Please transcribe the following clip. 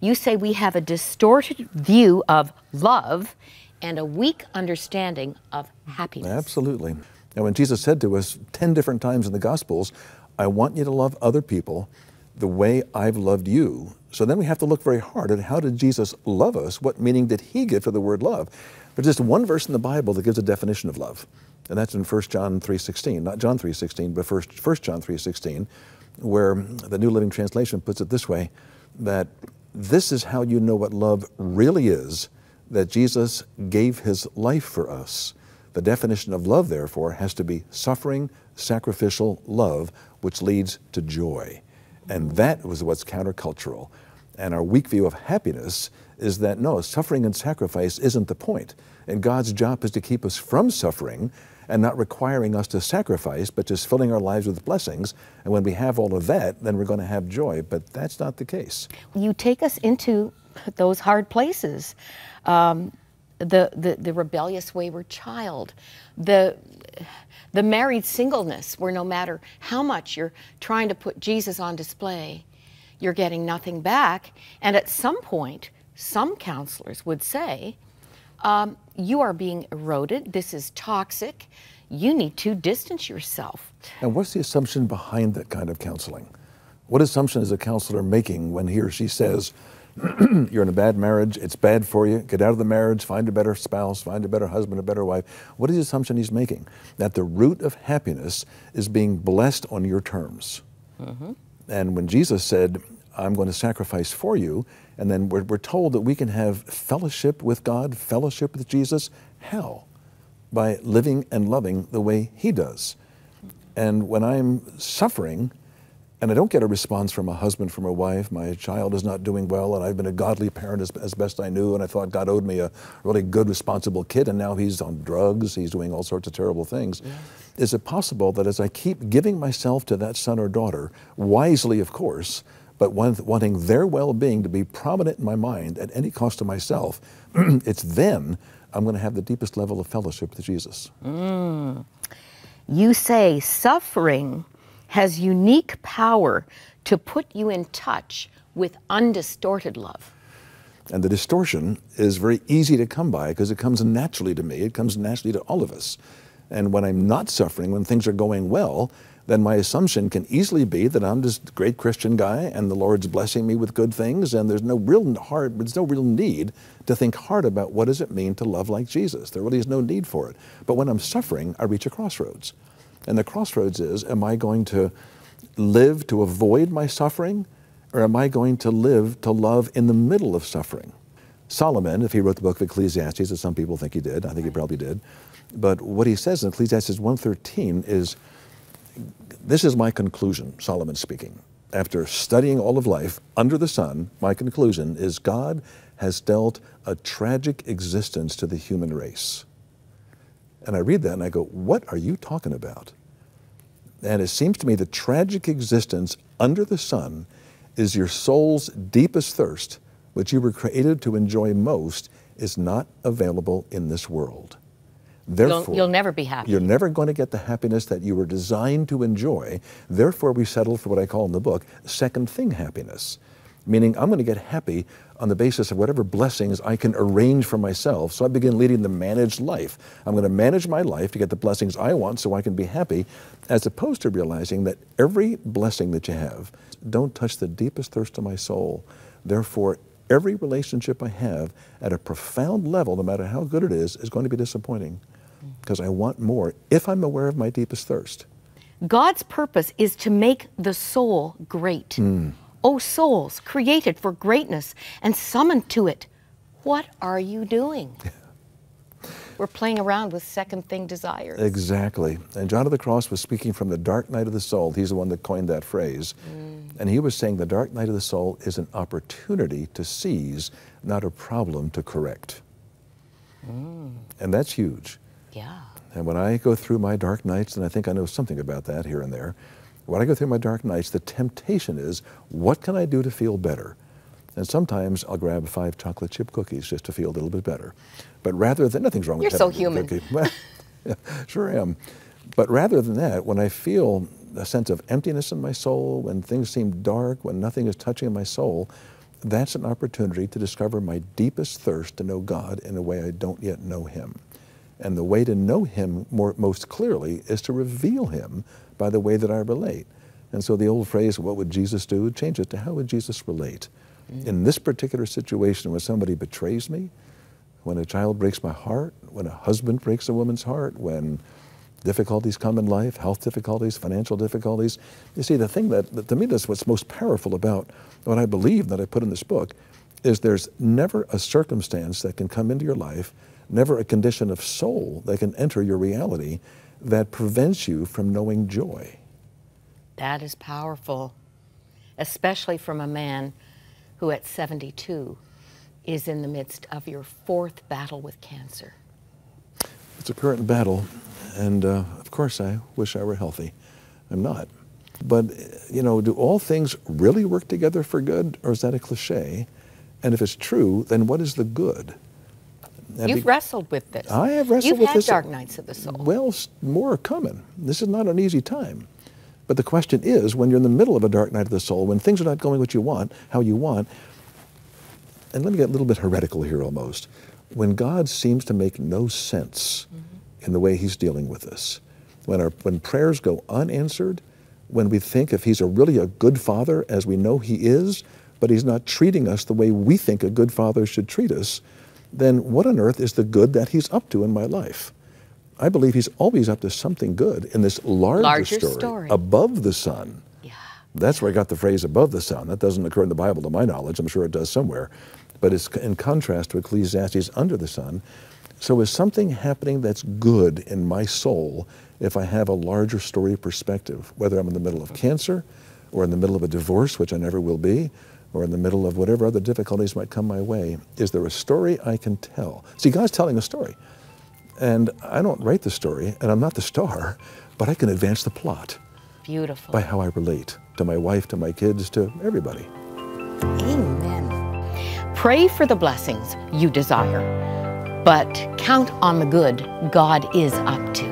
You say we have a distorted view of love and a weak understanding of happiness. Absolutely. Now, when Jesus said to us 10 different times in the Gospels, I want you to love other people the way I've loved you. So then we have to look very hard at how did Jesus love us? What meaning did he give to the word love? There's just one verse in the Bible that gives a definition of love. And that's in 1 John 3.16, not John 3.16, but 1, 1 John 3.16, where the New Living Translation puts it this way, that this is how you know what love really is that Jesus gave his life for us. The definition of love, therefore, has to be suffering, sacrificial love, which leads to joy. And that was what's countercultural. And our weak view of happiness is that no, suffering and sacrifice isn't the point. And God's job is to keep us from suffering and not requiring us to sacrifice, but just filling our lives with blessings. And when we have all of that, then we're going to have joy. But that's not the case. You take us into those hard places. Um, the, the, the rebellious wayward child, the, the married singleness, where no matter how much you're trying to put Jesus on display, you're getting nothing back. And at some point, some counselors would say, um, you are being eroded. This is toxic. You need to distance yourself. And what's the assumption behind that kind of counseling? What assumption is a counselor making when he or she says, you're in a bad marriage, it's bad for you, get out of the marriage, find a better spouse, find a better husband, a better wife. What is the assumption he's making? That the root of happiness is being blessed on your terms. Mm -hmm. And when Jesus said, I'm going to sacrifice for you. And then we're, we're told that we can have fellowship with God, fellowship with Jesus, hell, by living and loving the way He does. And when I'm suffering, and I don't get a response from a husband, from a wife, my child is not doing well, and I've been a godly parent as, as, best I knew, and I thought God owed me a really good, responsible kid, and now he's on drugs, he's doing all sorts of terrible things. Yeah. Is it possible that as I keep giving myself to that son or daughter, wisely, of course, but wanting their well being to be prominent in my mind at any cost to myself, it's then I'm going to have the deepest level of fellowship with Jesus. Mm. You say suffering has unique power to put you in touch with undistorted love. And the distortion is very easy to come by because it comes naturally to me, it comes naturally to all of us. And when I'm not suffering, when things are going well, then my assumption can easily be that I'm just a great Christian guy and the Lord's blessing me with good things, and there's no real hard, there's no real need to think hard about what does it mean to love like Jesus. There really is no need for it. But when I'm suffering, I reach a crossroads. And the crossroads is, am I going to live to avoid my suffering, or am I going to live to love in the middle of suffering? Solomon, if he wrote the book of Ecclesiastes, as some people think he did, I think he probably did, but what he says in Ecclesiastes 1.13 is, this is my conclusion, Solomon speaking. After studying all of life under the sun, my conclusion is God has dealt a tragic existence to the human race. And I read that and I go, What are you talking about? And it seems to me the tragic existence under the sun is your soul's deepest thirst, which you were created to enjoy most, is not available in this world. Therefore, you'll, you'll, never be happy. You're never going to get the happiness that you were designed to enjoy. Therefore, we settle for what I call in the book second thing happiness, meaning I'm going to get happy on the basis of whatever blessings I can arrange for myself. So I begin leading the managed life. I'm going to manage my life to get the blessings I want so I can be happy, as opposed to realizing that every blessing that you have, don't touch the deepest thirst of my soul. Therefore, every relationship I have at a profound level, no matter how good it is, is going to be disappointing because I want more if I'm aware of my deepest thirst. God's purpose is to make the soul great. Mm. O oh, souls, created for greatness and summoned to it, what are you doing? We're playing around with second thing desires. Exactly. And John of the Cross was speaking from the dark night of the soul. He's the one that coined that phrase. Mm. And he was saying the dark night of the soul is an opportunity to seize, not a problem to correct. Mm. And that's huge. Yeah. And when I go through my dark nights, and I think I know something about that here and there, when I go through my dark nights, the temptation is, what can I do to feel better? And sometimes I'll grab five chocolate chip cookies just to feel a little bit better. But rather than, nothing's wrong You're with so human. Well, sure am. But rather than that, when I feel a sense of emptiness in my soul, when things seem dark, when nothing is touching my soul, that's an opportunity to discover my deepest thirst to know God in a way I don't yet know Him. And the way to know Him more, most clearly is to reveal Him by the way that I relate. And so the old phrase, what would Jesus do, change it to how would Jesus relate? Mm. In this particular situation, when somebody betrays me, when a child breaks my heart, when a husband breaks a woman's heart, when difficulties come in life, health difficulties, financial difficulties. You see, the thing that, that to me that's what's most powerful about what I believe that I put in this book is there's never a circumstance that can come into your life never a condition of soul that can enter your reality that prevents you from knowing joy. That is powerful, especially from a man who at 72 is in the midst of your fourth battle with cancer. It's a current battle, and uh, of course I wish I were healthy. I'm not. But, you know, do all things really work together for good, or is that a cliche? And if it's true, then what is the good? You've wrestled with this. I have wrestled You've with this. You've uh, had dark nights of the soul. Well, more are coming. This is not an easy time. But the question is, when you're in the middle of a dark night of the soul, when things are not going what you want, how you want, and let me get a little bit heretical here almost, when God seems to make no sense mm -hmm. in the way He's dealing with us, when, our, when prayers go unanswered, when we think if He's a really a good Father, as we know He is, but He's not treating us the way we think a good Father should treat us, then what on earth is the good that he's up to in my life? I believe he's always up to something good in this larger, larger story, story, above the sun. Yeah. That's where I got the phrase above the sun. That doesn't occur in the Bible to my knowledge. I'm sure it does somewhere. But it's in contrast to Ecclesiastes under the sun. So is something happening that's good in my soul if I have a larger story perspective, whether I'm in the middle of cancer or in the middle of a divorce, which I never will be, or in the middle of whatever other difficulties might come my way, is there a story I can tell? See, God's telling a story. And I don't write the story, and I'm not the star, but I can advance the plot. Beautiful. By how I relate to my wife, to my kids, to everybody. Amen. Pray for the blessings you desire, but count on the good God is up to.